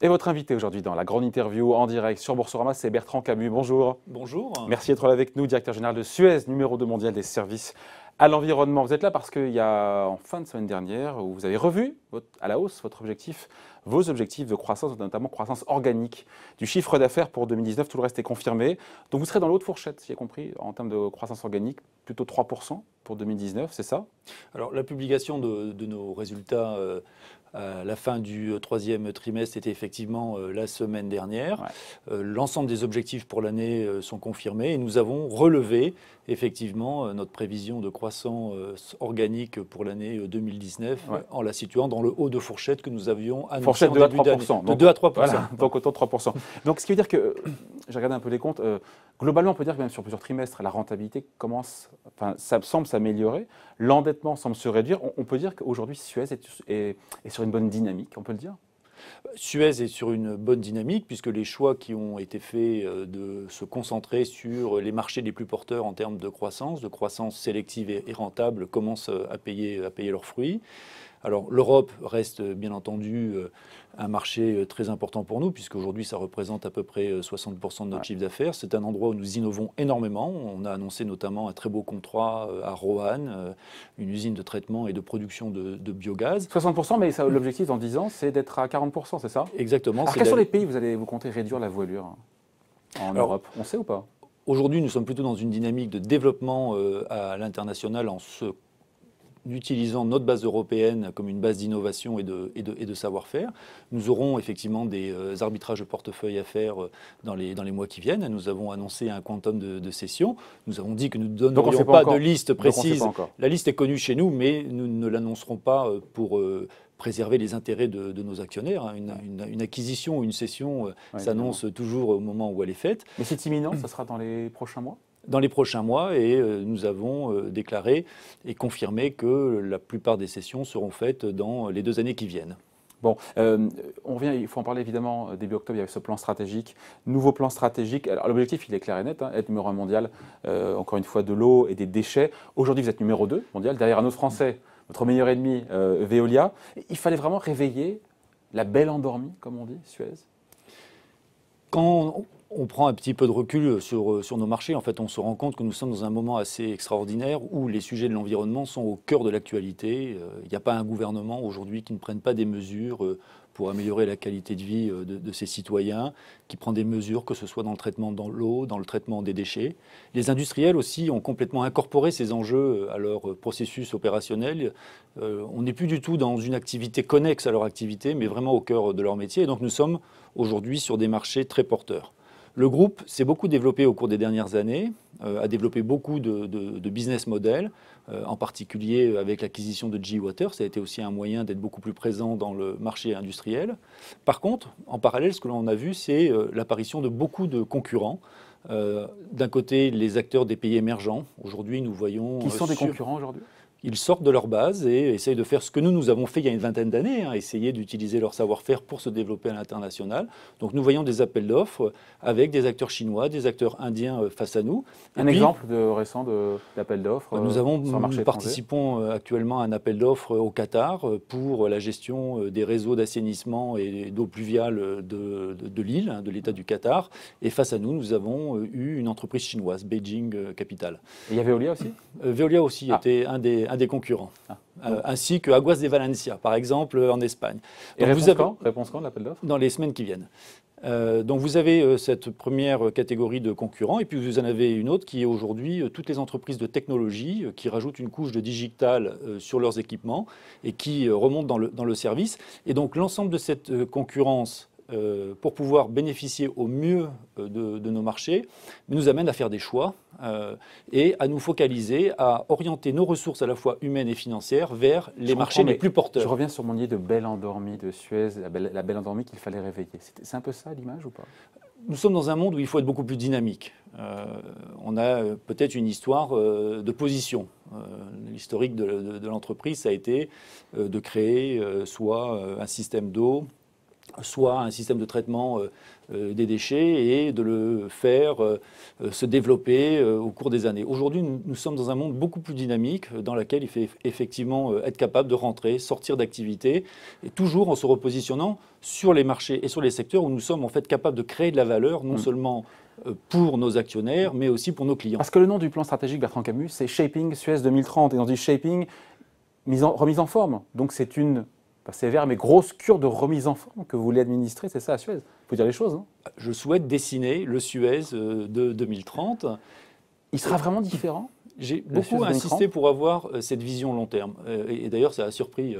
Et votre invité aujourd'hui dans la grande interview en direct sur Boursorama, c'est Bertrand Camus. Bonjour. Bonjour. Merci d'être là avec nous, directeur général de Suez, numéro 2 mondial des services à l'environnement. Vous êtes là parce qu'il y a en fin de semaine dernière où vous avez revu à la hausse votre objectif, vos objectifs de croissance, notamment croissance organique du chiffre d'affaires pour 2019. Tout le reste est confirmé. Donc vous serez dans l'autre fourchette, si j'ai compris, en termes de croissance organique, plutôt 3% pour 2019, c'est ça Alors la publication de, nos résultats euh, euh, la fin du euh, troisième trimestre était effectivement euh, la semaine dernière. L'ensemble des objectifs pour l'année sont confirmés et nous avons relevé effectivement notre prévision de croissance organique pour l'année 2019 en la situant dans le haut de fourchette que nous avions annoncé. Fourchette en de, de 2 à 3 donc, autant de 3 Donc ce qui veut dire que, j'ai regardé un peu les comptes, globalement on peut dire que même sur plusieurs trimestres, la rentabilité commence, enfin ça semble s'améliorer, l'endettement semble se réduire. On, peut dire qu'aujourd'hui Suez est, sur une bonne dynamique, on peut le dire Suez est sur une bonne dynamique puisque les choix qui ont été faits euh, de se concentrer sur les marchés les plus porteurs en termes de croissance, de croissance sélective et rentable, commencent euh, à payer, à payer leurs fruits. Alors l'Europe reste bien entendu euh, un marché euh, très important pour nous, aujourd'hui, ça représente à peu près 60% euh, de notre chiffre d'affaires. C'est un endroit où nous innovons énormément. On a annoncé notamment un très beau contrat à Roanne, une usine de traitement et de production de, biogaz. 60%, mais l'objectif dans 10 ans, c'est d'être à 40%, c'est ça Exactement. Alors quels sont les pays vous allez vous compter réduire la voilure en Europe On sait ou pas Aujourd'hui, nous sommes plutôt dans une dynamique de développement à l'international en ce utilisant notre base européenne comme une base d'innovation et de, et de, et savoir-faire. Nous aurons effectivement des euh, arbitrages de portefeuille à faire euh, dans les, dans les mois qui viennent. Nous avons annoncé un quantum de, de Nous avons dit que nous ne donnerions pas, de liste précise. La liste est connue chez nous, mais nous ne l'annoncerons pas euh, pour préserver les intérêts de, nos actionnaires. Hein. Une, acquisition ou une cession s'annonce toujours au moment où elle est faite. Mais c'est imminent, ça sera dans les prochains mois dans les prochains mois et euh, nous avons euh, déclaré et confirmé que la plupart des sessions seront faites dans les deux années qui viennent. Bon, euh, on revient, il faut en parler évidemment début octobre, il ce plan stratégique, nouveau plan stratégique. Alors l'objectif, il est clair et net, hein, être numéro un mondial, encore une fois, de l'eau et des déchets. Aujourd'hui, vous êtes numéro 2 mondial, derrière un autre Français, votre meilleur ennemi, Veolia. Il fallait vraiment réveiller la belle endormie, comme on dit, Suez quand on prend un petit peu de recul euh, sur, nos marchés, en fait, on se rend compte que nous sommes dans un moment assez extraordinaire où les sujets de l'environnement sont au cœur de l'actualité. Il euh, n'y a pas un gouvernement aujourd'hui qui ne prenne pas des mesures euh, pour améliorer la qualité de vie de, ses citoyens, qui prend des mesures, que ce soit dans le traitement de l'eau, dans le traitement des déchets. Les industriels aussi ont complètement incorporé ces enjeux à leur processus opérationnel. on n'est plus du tout dans une activité connexe à leur activité, mais vraiment au cœur de leur métier. Et donc nous sommes aujourd'hui sur des marchés très porteurs. Le groupe s'est beaucoup développé au cours des dernières années, euh, a développé beaucoup de, business models, euh, en particulier avec l'acquisition de G-Water. Ça a été aussi un moyen d'être beaucoup plus présent dans le marché industriel. Par contre, en parallèle, ce que l'on a vu, c'est euh, l'apparition de beaucoup de concurrents. D'un côté, les acteurs des pays émergents. Aujourd'hui, nous voyons. Qui sont des concurrents aujourd'hui ils sortent de leur base et essayent de faire ce que nous, nous avons fait il y a une vingtaine d'années, hein, essayer d'utiliser leur savoir-faire pour se développer à l'international. Donc nous voyons des appels d'offres avec des acteurs chinois, des acteurs indiens euh, face à nous. Un exemple de récent d'appel d'offres bah, Nous euh, avons, nous participons euh, actuellement à un appel d'offres au Qatar pour la gestion des réseaux d'assainissement et d'eau pluviale de, l'île, hein, de l'État du Qatar. Et face à nous, nous avons eu une entreprise chinoise, Beijing Capital. Et il y a Veolia aussi Veolia aussi ah. était un des à des concurrents, ah, euh, ainsi que Aguas de Valencia, par exemple, euh, en Espagne. Et réponse, vous quand réponse quand l'appel d'offres Dans les semaines qui viennent. Euh, donc vous avez cette première catégorie de concurrents, et puis vous en avez une autre qui est aujourd'hui toutes les entreprises de technologie qui rajoutent une couche de digital sur leurs équipements et qui remontent dans le, dans le, service. Et donc l'ensemble de cette concurrence euh, pour pouvoir bénéficier au mieux euh, de, nos marchés, nous amène à faire des choix euh, et à nous focaliser, à orienter nos ressources à la fois humaines et financières vers les marchés les plus porteurs. Je reviens sur mon idée de belle endormie de Suez, la belle, endormie qu'il fallait réveiller. C'est un peu ça l'image ou pas nous sommes dans un monde où il faut être beaucoup plus dynamique. on a peut-être une histoire de position. L'historique de, de l'entreprise, ça a été de créer soit un système d'eau, soit un système de traitement euh, euh, des déchets et de le faire euh, se développer au cours des années. Aujourd'hui, nous, sommes dans un monde beaucoup plus dynamique dans lequel il faut effectivement être capable de rentrer, sortir d'activité, et toujours en se repositionnant sur les marchés et sur les secteurs où nous sommes en fait capables de créer de la valeur, non mm. seulement pour nos actionnaires, mais aussi pour nos clients. Parce que le nom du plan stratégique Bertrand Camus, c'est Shaping Suez 2030. Et dans du shaping, mise remise en forme. Donc c'est une c'est sévère, mais grosse cure de remise en forme que vous voulez administrer, c'est ça à Suez Il faut dire les choses. Hein. Je souhaite dessiner le Suez euh, de 2030. Il sera vraiment différent j'ai beaucoup insisté pour avoir euh, cette vision long terme. Euh, et, d'ailleurs, ça a surpris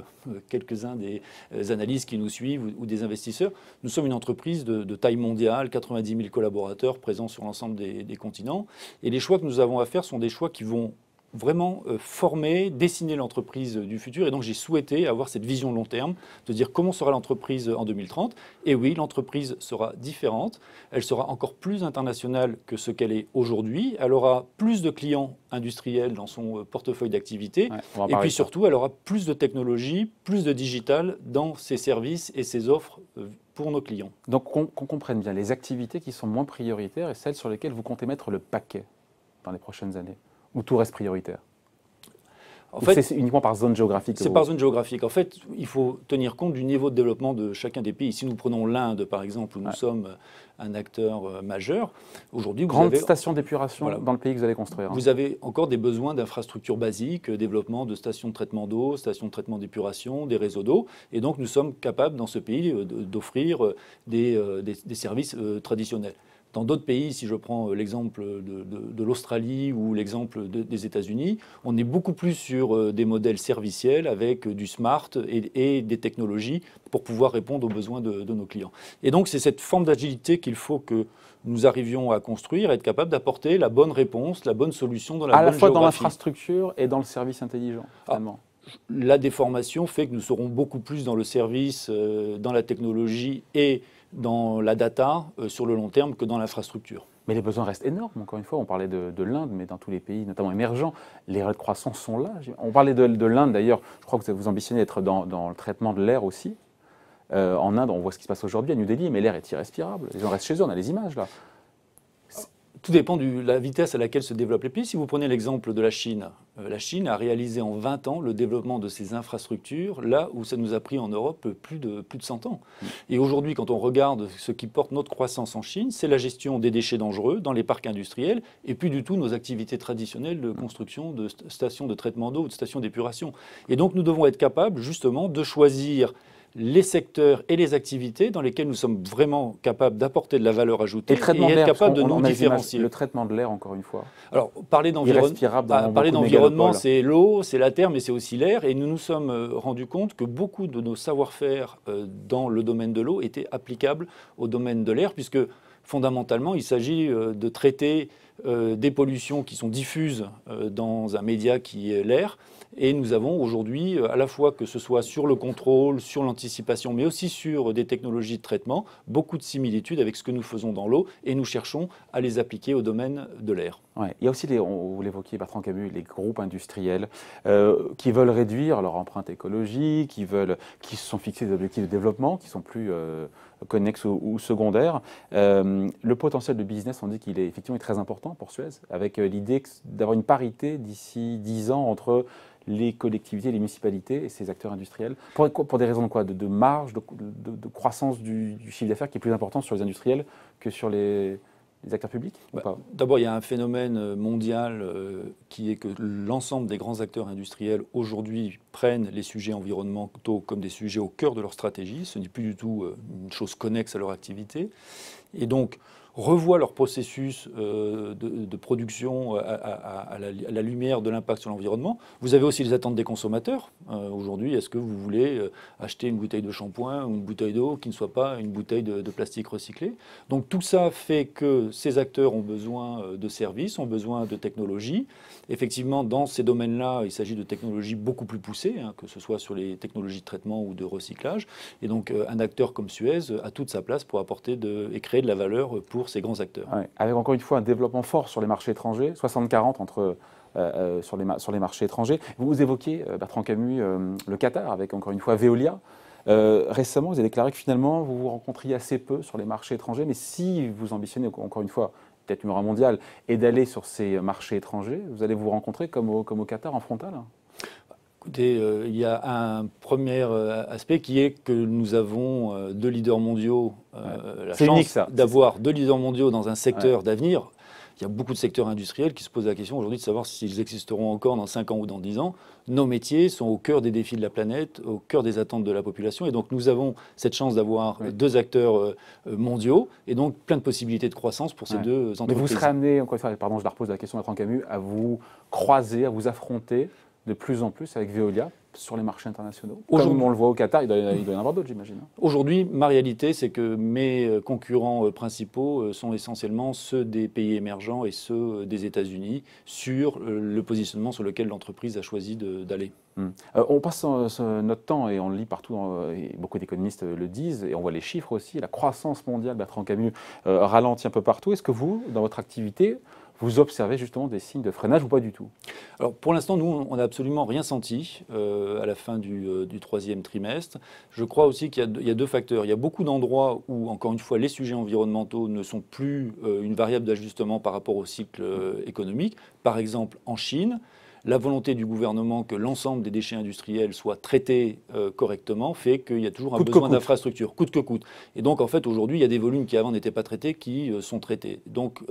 quelques-uns des analystes qui nous suivent ou, des investisseurs. Nous sommes une entreprise de, taille mondiale, 90 000 collaborateurs présents sur l'ensemble des, continents. Et les choix que nous avons à faire sont des choix qui vont vraiment euh, former, dessiner l'entreprise du futur. Et donc j'ai souhaité avoir cette vision long terme, de dire comment sera l'entreprise en 2030. Et oui, l'entreprise sera différente, elle sera encore plus internationale que ce qu'elle est aujourd'hui, elle aura plus de clients industriels dans son euh, portefeuille d'activité, et puis surtout, elle aura plus de technologies, plus de digital dans ses services et ses offres euh, pour nos clients. Donc qu'on comprenne bien les activités qui sont moins prioritaires et celles sur lesquelles vous comptez mettre le paquet dans les prochaines années ou tout reste prioritaire en fait, c'est uniquement par zone géographique. C'est par zone géographique. En fait, il faut tenir compte du niveau de développement de chacun des pays. Si nous prenons l'Inde, par exemple, où nous sommes un acteur euh, majeur, aujourd'hui, grande avez... station d'épuration dans le pays que vous allez construire. Hein. Vous avez encore des besoins d'infrastructures basiques, euh, développement de stations de traitement d'eau, stations de traitement d'épuration, des réseaux d'eau, et donc nous sommes capables dans ce pays euh, d'offrir des, services traditionnels. Dans d'autres pays, si je prends euh, l'exemple de, l'Australie ou l'exemple des États-Unis, on est beaucoup plus sur euh, des modèles serviciels avec euh, du smart et, des technologies pour pouvoir répondre aux besoins de, nos clients. Et donc c'est cette forme d'agilité qu'il faut que nous arrivions à construire, être capable d'apporter la bonne réponse, la bonne solution dans la à bonne À la fois dans l'infrastructure et dans le service intelligent, ah, la déformation fait que nous serons beaucoup plus dans le service, dans la technologie et dans la data euh, sur le long terme que dans l'infrastructure. Mais les besoins restent énormes, encore une fois. On parlait de, l'Inde, mais dans tous les pays, notamment émergents, les règles de croissance sont là. On parlait de, de l'Inde d'ailleurs, je crois que vous ambitionnez d'être dans, le traitement de l'air aussi. Euh, en Inde, on voit ce qui se passe aujourd'hui à New Delhi, mais l'air est irrespirable. Les gens restent chez eux, on a les images là. Tout dépend de la vitesse à laquelle se développent les pays. Si vous prenez l'exemple de la Chine, euh, la Chine a réalisé en 20 ans le développement de ses infrastructures, là où ça nous a pris en Europe plus de, plus de 100 ans. Mm. Et aujourd'hui, quand on regarde ce qui porte notre croissance en Chine, c'est la gestion des déchets dangereux dans les parcs industriels et puis du tout nos activités traditionnelles de mm. construction de stations de traitement d'eau, de stations d'épuration. Et donc nous devons être capables justement de choisir les secteurs et les activités dans lesquels nous sommes vraiment capables d'apporter de la valeur ajoutée et, et être capables de nous différencier. Le traitement de l'air, encore une fois. Alors, parler ah, d'environnement, c'est l'eau, c'est la terre, mais c'est aussi l'air. Et nous nous sommes euh, rendus compte que beaucoup de nos savoir-faire euh, dans le domaine de l'eau étaient applicables au domaine de l'air, puisque fondamentalement, il s'agit euh, de traiter des pollutions qui sont diffuses dans un média qui est l'air et nous avons aujourd'hui, euh, à la fois que ce soit sur le contrôle, sur l'anticipation, mais aussi sur euh, des technologies de traitement, beaucoup de similitudes avec ce que nous faisons dans l'eau et nous cherchons à les appliquer au domaine de l'air. Il y a aussi, les, vous l'évoquiez, Bertrand Camus, les groupes industriels euh, qui veulent réduire leur empreinte écologique, qui, veulent, qui se sont fixés des objectifs de développement qui sont plus euh, connexes ou, secondaires. Euh, le potentiel de business, on dit qu'il est effectivement très important pour Suez, avec l'idée d'avoir une parité d'ici 10 ans entre les collectivités, les municipalités et ces acteurs industriels Pour, pour des raisons de quoi de, marge, de, croissance du, du chiffre d'affaires qui est plus important sur les industriels que sur les, les acteurs publics bah, D'abord, il y a un phénomène euh, mondial euh, qui est que l'ensemble des grands acteurs industriels aujourd'hui prennent les sujets environnementaux comme des sujets au cœur de leur stratégie. Ce n'est plus du tout euh, une chose connexe à leur activité. Et donc, revoient leur processus euh, de, production euh, à, la, lumière de l'impact sur l'environnement. Vous avez aussi les attentes des consommateurs. Euh, aujourd'hui, est-ce que vous voulez acheter une bouteille de shampoing ou une bouteille d'eau qui ne soit pas une bouteille de, plastique recyclé Donc tout ça fait que ces acteurs ont besoin de services, ont besoin de technologies. Effectivement, dans ces domaines-là, il s'agit de technologies beaucoup plus poussées, hein, que ce soit sur les technologies de traitement ou de recyclage. Et donc un acteur comme Suez a toute sa place pour apporter de, et créer de la valeur pour ces grands acteurs. Avec encore une fois un développement fort sur les marchés étrangers, 60-40 entre... Euh, euh, sur, les sur les marchés étrangers. Vous évoquez, euh, Bertrand Camus, le Qatar avec encore une fois Veolia. récemment, vous avez déclaré que finalement, vous vous rencontriez assez peu sur les marchés étrangers, mais si vous ambitionnez, encore une fois, peut-être numéro un mondial, et d'aller sur ces marchés étrangers, vous allez vous rencontrer comme comme au Qatar en frontal hein Écoutez, euh, il y a un premier euh, aspect qui est que nous avons euh, deux leaders mondiaux, la chance d'avoir deux leaders mondiaux dans un secteur d'avenir. Il y a beaucoup de secteurs industriels qui se posent la question aujourd'hui de savoir s'ils existeront encore dans 5 ans ou dans 10 ans. Nos métiers sont au cœur des défis de la planète, au cœur des attentes de la population. Et donc nous avons cette chance d'avoir deux acteurs mondiaux et donc plein de possibilités de croissance pour ces deux entreprises. vous serez amené, encore une pardon, je la repose la question à Franck Camus, à vous croiser, à vous affronter de plus en plus avec Veolia sur les marchés internationaux Aujourd'hui, on le voit au Qatar, il doit, y en avoir d'autres, j'imagine. Hein. Aujourd'hui, ma réalité, c'est que mes euh, concurrents euh, principaux euh, sont essentiellement ceux des pays émergents et ceux des États-Unis sur le positionnement sur lequel l'entreprise a choisi d'aller. Hmm. on passe notre temps, et on le lit partout, et beaucoup d'économistes le disent, et on voit les chiffres aussi, la croissance mondiale, Bertrand Camus, ralentit un peu partout. Est-ce que vous, dans votre activité, vous observez justement des signes de freinage ou pas du tout Alors pour l'instant, nous, on n'a absolument rien senti euh, à la fin euh, du, troisième trimestre. Je crois aussi qu'il y, a deux facteurs. Il y a beaucoup d'endroits où, encore une fois, les sujets environnementaux ne sont plus euh, une variable d'ajustement par rapport au cycle économique. Par exemple, en Chine, la volonté du gouvernement que l'ensemble des déchets industriels soient traités correctement fait qu'il y a toujours un besoin d'infrastructures, coûte que coûte. Et donc, en fait, aujourd'hui, il y a des volumes qui avant n'étaient pas traités qui sont traités. Donc,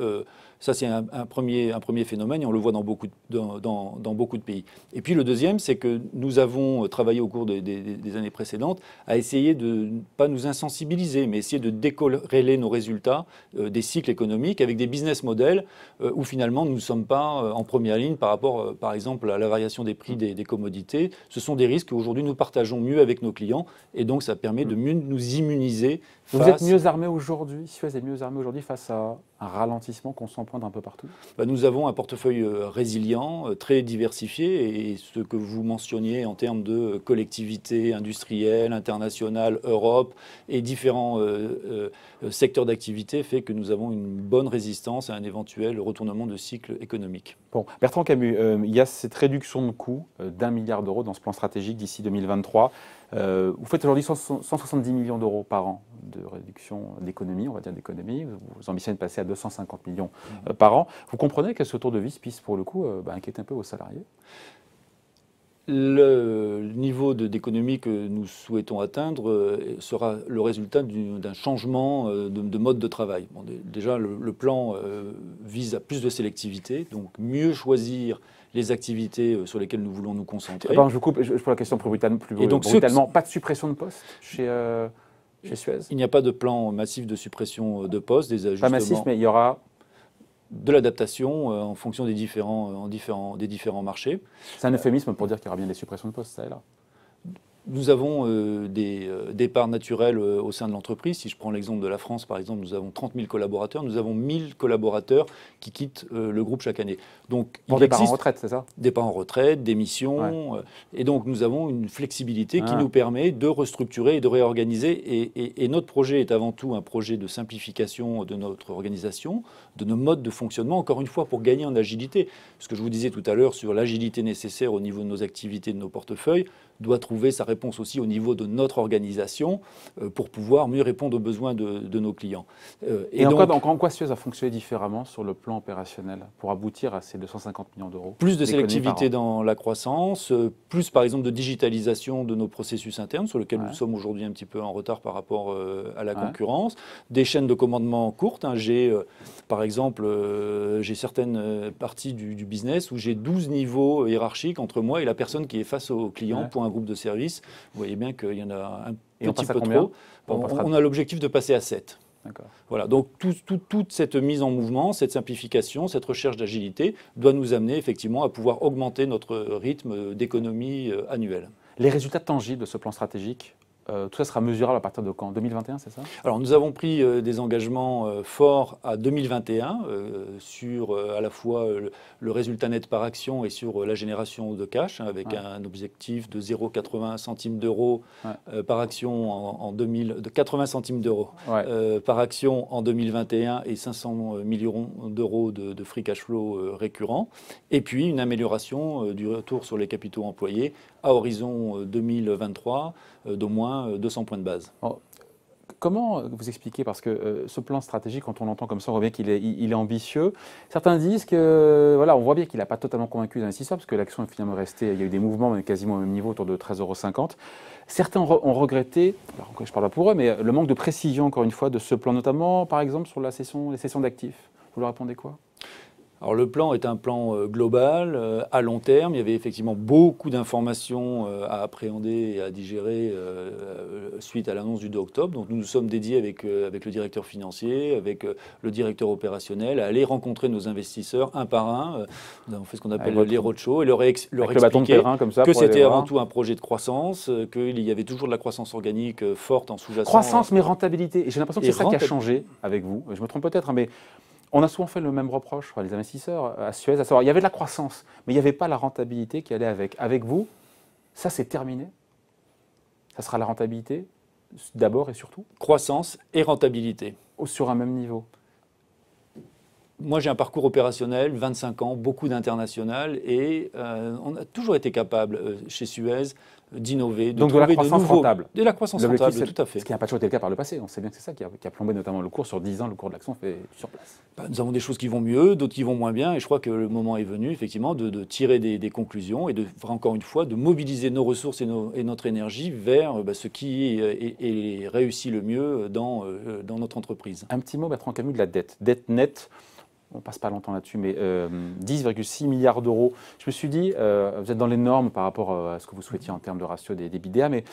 ça, c'est un, premier, phénomène et on le voit dans beaucoup, de, pays. Et puis le deuxième, c'est que nous avons travaillé au cours des, années précédentes à essayer de ne pas nous insensibiliser, mais essayer de décorréler nos résultats euh, des cycles économiques avec des business models euh, où finalement nous ne sommes pas euh, en première ligne par rapport, par exemple, à la variation des prix des, commodités. Ce sont des risques qu'aujourd'hui nous partageons mieux avec nos clients et donc ça permet de mm. mieux nous immuniser. Vous êtes mieux armés aujourd'hui, Si vous êtes mieux armés aujourd'hui face à un ralentissement qu'on sent pointe un peu partout bah, Nous avons un portefeuille euh, résilient, euh, très diversifié, et ce que vous mentionniez en termes de collectivités industrielles, internationales, Europe et différents euh, secteurs d'activité fait que nous avons une bonne résistance à un éventuel retournement de cycle économique. Bertrand Camus, il y a cette réduction de coûts d'un milliard d'euros dans ce plan stratégique d'ici 2023. Euh, vous faites aujourd'hui 170 millions d'euros par an de réduction d'économie, on va dire d'économie. Vous ambitionnez de passer à 250 millions euh, par an. Vous comprenez que ce tour de vis puisse, pour le coup, euh, bah, inquiéter un peu vos salariés le niveau d'économie que nous souhaitons atteindre sera le résultat d'un changement de, mode de travail. déjà, le plan vise à plus de sélectivité, donc mieux choisir les activités euh, sur lesquelles nous voulons nous concentrer. je vous coupe je, pour la question plus brutalement. et donc, brutalement, pas de suppression de postes chez, euh, chez Suez Il n'y a pas de plan massif de suppression euh, de postes, des ajustements. Pas massif, mais il y aura de l'adaptation en fonction des différents, en différents, des différents marchés. C'est un euphémisme pour dire qu'il y aura bien des suppressions de postes, ça et là. Nous avons euh, des, euh, départs naturels euh, au sein de l'entreprise. Si je prends l'exemple de la France, par exemple, nous avons 30 000 collaborateurs. Nous avons 1 000 collaborateurs qui quittent le groupe chaque année. Donc, il des départs en retraite, c'est ça Des départs en retraite, des missions. et donc, nous avons une flexibilité qui ah. nous permet de restructurer et de réorganiser. et, notre projet est avant tout un projet de simplification de notre organisation, de nos modes de fonctionnement, encore une fois, pour gagner en agilité. Ce que je vous disais tout à l'heure sur l'agilité nécessaire au niveau de nos activités, de nos portefeuilles doit trouver sa réponse aussi au niveau de notre organisation euh, pour pouvoir mieux répondre aux besoins de, nos clients. Euh, et, donc, en, quoi, donc, en quoi a fonctionné différemment sur le plan opérationnel pour aboutir à ces 250 millions d'euros Plus de sélectivité dans la croissance, euh, plus par exemple de digitalisation de nos processus internes sur lesquels nous sommes aujourd'hui un petit peu en retard par rapport à la concurrence, des chaînes de commandement courtes. Hein. j'ai par exemple j'ai certaines parties du, business où j'ai 12 niveaux hiérarchiques entre moi et la personne qui est face au client groupe de services, vous voyez bien qu'il y en a un petit peu trop. On, a l'objectif de passer à 7. Voilà, donc toute cette mise en mouvement, cette simplification, cette recherche d'agilité doit nous amener effectivement à pouvoir augmenter notre rythme d'économie euh, annuelle. Les résultats tangibles de ce plan stratégique, euh, tout ça sera mesurable à partir de quand 2021, c'est ça Alors nous avons pris euh, des engagements euh, forts à 2021 sur à la fois le, résultat net par action et sur la génération de cash, hein, avec un objectif de 0,80 centimes d'euros par action en, 2000, de 80 centimes d'euros par action en 2021 et 500 millions d'euros de, de, free cash flow récurrent, et puis une amélioration du retour sur les capitaux employés à horizon 2023 d'au moins 200 euh, points de base. Oh. comment vous expliquez Parce que euh, ce plan stratégique, quand on l'entend comme ça, on voit bien qu'il est, il est, ambitieux. Certains disent que, voilà, on voit bien qu'il n'a pas totalement convaincu les investisseurs, parce que l'action est finalement restée, il y a eu des mouvements mais quasiment au même niveau, autour de 13,50 euros. Certains ont regretté, alors je parle pas pour eux, mais euh, le manque de précision, encore une fois, de ce plan, notamment, par exemple, sur la session, les sessions d'actifs. Vous leur répondez quoi alors le plan est un plan euh, global, euh, à long terme. Il y avait effectivement beaucoup d'informations euh, à appréhender et à digérer suite à l'annonce du 2 octobre. Donc nous nous sommes dédiés avec, avec le directeur financier, avec le directeur opérationnel, à aller rencontrer nos investisseurs un par un. on fait ce qu'on appelle les roadshows et leur, expliquer le comme ça, que c'était avant tout un projet de croissance, qu'il y avait toujours de la croissance organique forte en sous-jacent. Croissance mais rentabilité. j'ai l'impression que c'est ça qui a changé avec vous. Je me trompe peut-être, hein, mais on a souvent fait le même reproche, les investisseurs, euh, à Suez, à savoir, il y avait de la croissance, mais il n'y avait pas la rentabilité qui allait avec. Avec vous, ça c'est terminé. Ça sera la rentabilité, d'abord et surtout. Croissance et rentabilité. Sur un même niveau. Moi, j'ai un parcours opérationnel, 25 ans, beaucoup d'international, et euh, on a toujours été capable, euh, chez Suez, d'innover, de Donc de la croissance rentable. De la croissance rentable, tout à fait. Ce qui n'a pas toujours été le cas par le passé. On sait bien que c'est ça qui a, plombé notamment le cours sur 10 ans, le cours de l'action fait sur place. Bah, nous avons des choses qui vont mieux, d'autres qui vont moins bien, et je crois que le moment est venu, effectivement, de, tirer des, conclusions et de, encore une fois, de mobiliser nos ressources et, notre énergie vers bah, ce qui est, réussi réussit le mieux euh, dans, notre entreprise. Un petit mot, en Camus, de la dette. Dette nette on passe pas longtemps là-dessus, mais 10,6 euh, milliards d'euros. Je me suis dit, euh, vous êtes dans les normes par rapport euh, à ce que vous souhaitiez en termes de ratio des, des mais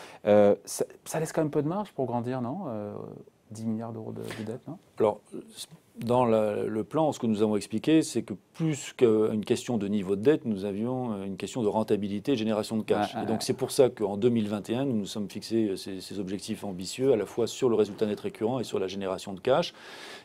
ça, laisse quand même peu de marge pour grandir, non 10 milliards d'euros de, dette, non dans le plan, ce que nous avons expliqué, c'est que plus qu'une question de niveau de dette, nous avions euh, une question de rentabilité, et génération de cash. et donc c'est pour ça qu'en 2021, nous nous sommes fixés euh, ces, objectifs ambitieux, à la fois sur le résultat net récurrent et sur la génération de cash.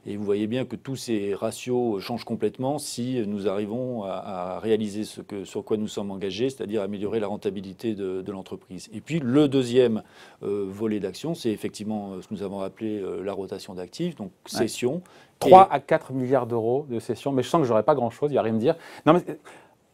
Et vous voyez bien que tous ces ratios euh, changent complètement si nous arrivons à, réaliser ce que, sur quoi nous sommes engagés, c'est-à-dire améliorer la rentabilité de, l'entreprise. Et puis le deuxième volet d'action, c'est effectivement ce que nous avons appelé la rotation d'actifs, donc cession. 3 à 4 milliards d'euros de cessions, mais je sens que j'aurais pas grand-chose, il a rien me dire. Non, mais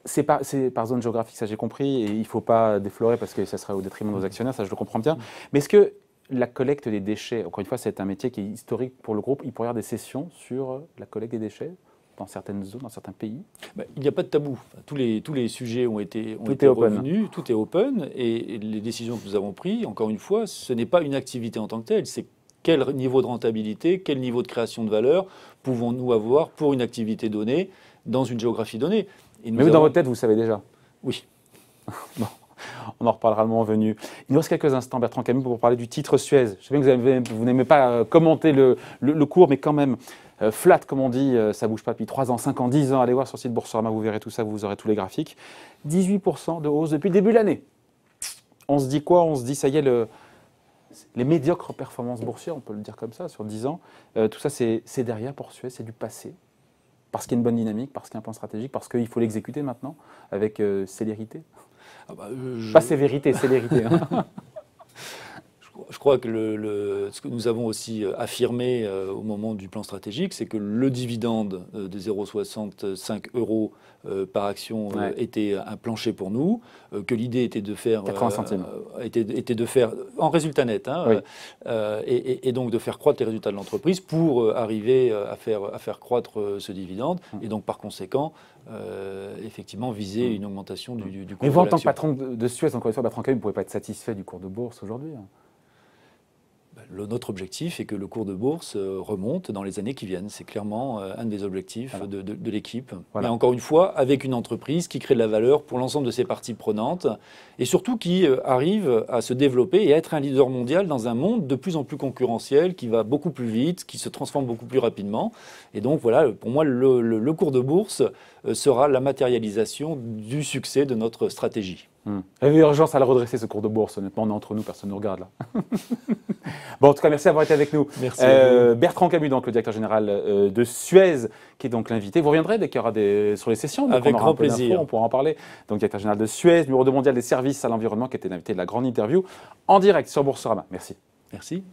c'est par, par, zone géographique, ça j'ai compris, et il ne faut pas déflorer parce que ça serait au détriment de nos actionnaires, ça je le comprends bien. Mais est-ce que la collecte des déchets, encore une fois, c'est un métier qui est historique pour le groupe, il pourrait y avoir des sessions sur la collecte des déchets dans certaines zones, dans certains pays bah, Il n'y a pas de tabou. Tous les, tous les sujets ont été, ont été revenus, tout est open, et les décisions que nous avons prises, encore une fois, ce n'est pas une activité en tant que telle, c'est quel niveau de rentabilité, quel niveau de création de valeur pouvons-nous avoir pour une activité donnée dans une géographie donnée. Mais dans votre tête, vous savez déjà Oui. bon. On en reparlera le moment venu. Il nous reste quelques instants, Bertrand Camus, pour parler du titre Suez. Je sais bien que vous, n'aimez pas euh, commenter le, cours, mais quand même, euh, flat, comme on dit, ça euh, ça bouge pas depuis 3 ans, 5 ans, 10 ans. Allez voir sur le site Boursorama, vous verrez tout ça, vous aurez tous les graphiques. 18% de hausse depuis le début de l'année. On se dit quoi On se dit, ça y est, le, les médiocres performances boursières, on peut le dire comme ça, sur 10 ans, euh, tout ça c'est derrière pour c'est du passé. Parce qu'il y a une bonne dynamique, parce qu'il y a un plan stratégique, parce qu'il faut l'exécuter maintenant avec euh, célérité. Ah bah, euh, Pas sévérité, célérité. Hein. je crois que ce que nous avons aussi euh, affirmé euh, au moment du plan stratégique, c'est que le dividende euh, de 0,65 euros par action était un plancher pour nous, que l'idée était de faire 80 centimes, était, de faire en résultat net, hein, et, donc de faire croître les résultats de l'entreprise pour arriver à faire, à faire croître ce dividende, hum. et donc par conséquent effectivement viser hum. une augmentation du, cours de hum. cours Mais vous, en tant que patron de, Suez, en quoi fois, vous ne pouvez pas être satisfait du cours de bourse aujourd'hui. Hein notre objectif est que le cours de bourse euh, remonte dans les années qui viennent. C'est clairement euh, un des objectifs de, l'équipe. Mais encore une fois, avec une entreprise qui crée de la valeur pour l'ensemble de ses parties prenantes et surtout qui euh, arrive à se développer et à être un leader mondial dans un monde de plus en plus concurrentiel, qui va beaucoup plus vite, qui se transforme beaucoup plus rapidement. Et donc voilà, pour moi, le cours de bourse sera la matérialisation du succès de notre stratégie. Hmm. Il y avait urgence à le redresser, ce cours de bourse. Honnêtement, on est entre nous, personne ne nous regarde là. bon, en tout cas, merci d'avoir été avec nous. Merci. Euh, Bertrand Camus, donc, le directeur général euh, de Suez, qui est donc l'invité. Vous reviendrez dès qu'il y aura des... sur les sessions. avec on grand plaisir. On pourra en parler. Donc, directeur général de Suez, bureau de mondial des services à l'environnement, qui était l'invité de la grande interview en direct sur Boursorama. Merci. Merci.